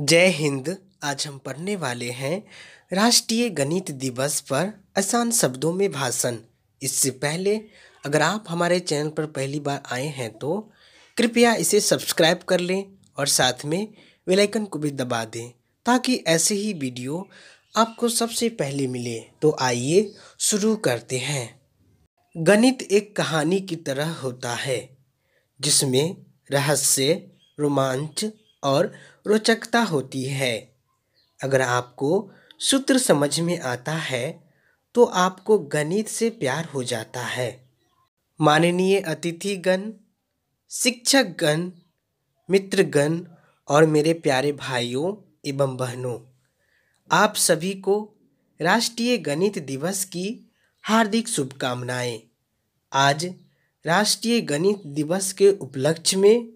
जय हिंद आज हम पढ़ने वाले हैं राष्ट्रीय गणित दिवस पर आसान शब्दों में भाषण इससे पहले अगर आप हमारे चैनल पर पहली बार आए हैं तो कृपया इसे सब्सक्राइब कर लें और साथ में बेल आइकन को भी दबा दें ताकि ऐसे ही वीडियो आपको सबसे पहले मिले तो आइए शुरू करते हैं गणित एक कहानी की तरह होता है जिसमें रहस्य रोमांच और रोचकता होती है अगर आपको सूत्र समझ में आता है तो आपको गणित से प्यार हो जाता है माननीय अतिथिगण शिक्षकगण मित्रगण और मेरे प्यारे भाइयों एवं बहनों आप सभी को राष्ट्रीय गणित दिवस की हार्दिक शुभकामनाएं आज राष्ट्रीय गणित दिवस के उपलक्ष्य में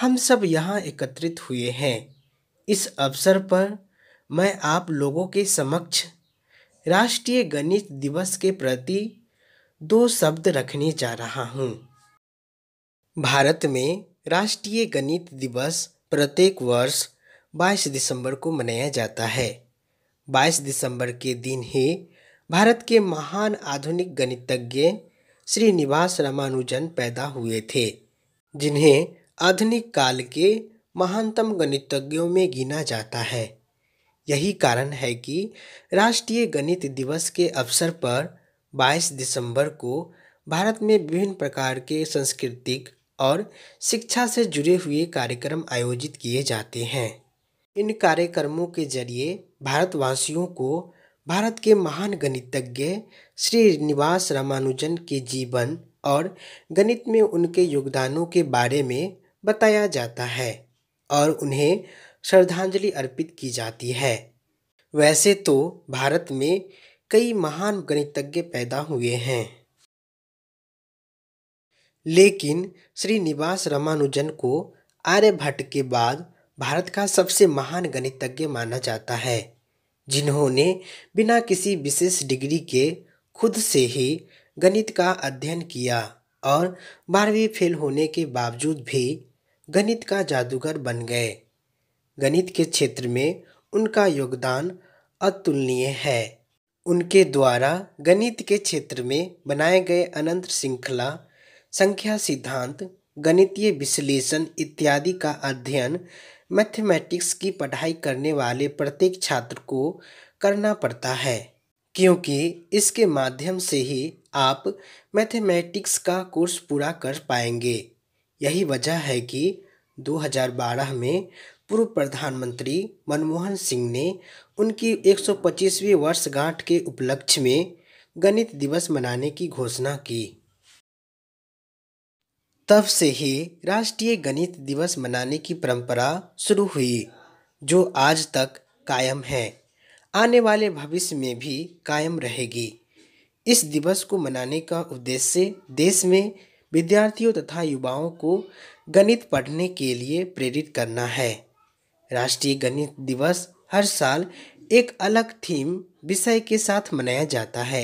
हम सब यहाँ एकत्रित हुए हैं इस अवसर पर मैं आप लोगों के समक्ष राष्ट्रीय गणित दिवस के प्रति दो शब्द रखने जा रहा हूँ भारत में राष्ट्रीय गणित दिवस प्रत्येक वर्ष 22 दिसंबर को मनाया जाता है 22 दिसंबर के दिन ही भारत के महान आधुनिक गणितज्ञ श्रीनिवास रामानुजन पैदा हुए थे जिन्हें आधुनिक काल के महानतम गणितज्ञों में गिना जाता है यही कारण है कि राष्ट्रीय गणित दिवस के अवसर पर 22 दिसंबर को भारत में विभिन्न प्रकार के सांस्कृतिक और शिक्षा से जुड़े हुए कार्यक्रम आयोजित किए जाते हैं इन कार्यक्रमों के जरिए भारतवासियों को भारत के महान गणितज्ञ श्री निवास रामानुजन के जीवन और गणित में उनके योगदानों के बारे में बताया जाता है और उन्हें श्रद्धांजलि अर्पित की जाती है वैसे तो भारत में कई महान गणितज्ञ पैदा हुए हैं लेकिन श्रीनिवास रामानुजन को आर्यभट्ट के बाद भारत का सबसे महान गणितज्ञ माना जाता है जिन्होंने बिना किसी विशेष डिग्री के खुद से ही गणित का अध्ययन किया और बारहवीं फेल होने के बावजूद भी गणित का जादूगर बन गए गणित के क्षेत्र में उनका योगदान अतुलनीय है उनके द्वारा गणित के क्षेत्र में बनाए गए अनंत श्रृंखला संख्या सिद्धांत गणितीय विश्लेषण इत्यादि का अध्ययन मैथमेटिक्स की पढ़ाई करने वाले प्रत्येक छात्र को करना पड़ता है क्योंकि इसके माध्यम से ही आप मैथमेटिक्स का कोर्स पूरा कर पाएंगे यही वजह है कि 2012 में पूर्व प्रधानमंत्री मनमोहन सिंह ने उनकी 125वीं वर्षगांठ के उपलक्ष्य में गणित दिवस मनाने की घोषणा की तब से ही राष्ट्रीय गणित दिवस मनाने की परंपरा शुरू हुई जो आज तक कायम है आने वाले भविष्य में भी कायम रहेगी इस दिवस को मनाने का उद्देश्य देश में विद्यार्थियों तथा युवाओं को गणित पढ़ने के लिए प्रेरित करना है राष्ट्रीय गणित दिवस हर साल एक अलग थीम विषय के साथ मनाया जाता है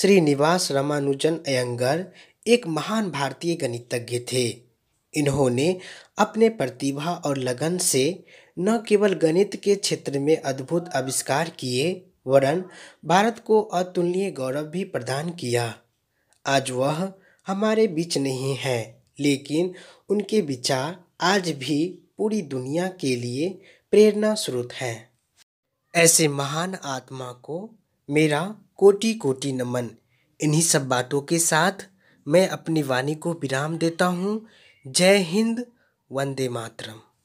श्री निवास रामानुजन अयंगर एक महान भारतीय गणितज्ञ थे इन्होंने अपने प्रतिभा और लगन से न केवल गणित के क्षेत्र में अद्भुत आविष्कार किए वरन भारत को अतुलनीय गौरव भी प्रदान किया आज वह हमारे बीच नहीं हैं लेकिन उनके विचार आज भी पूरी दुनिया के लिए प्रेरणा स्रोत हैं ऐसे महान आत्मा को मेरा कोटि कोटि नमन इन्हीं सब बातों के साथ मैं अपनी वाणी को विराम देता हूँ जय हिंद वंदे मातरम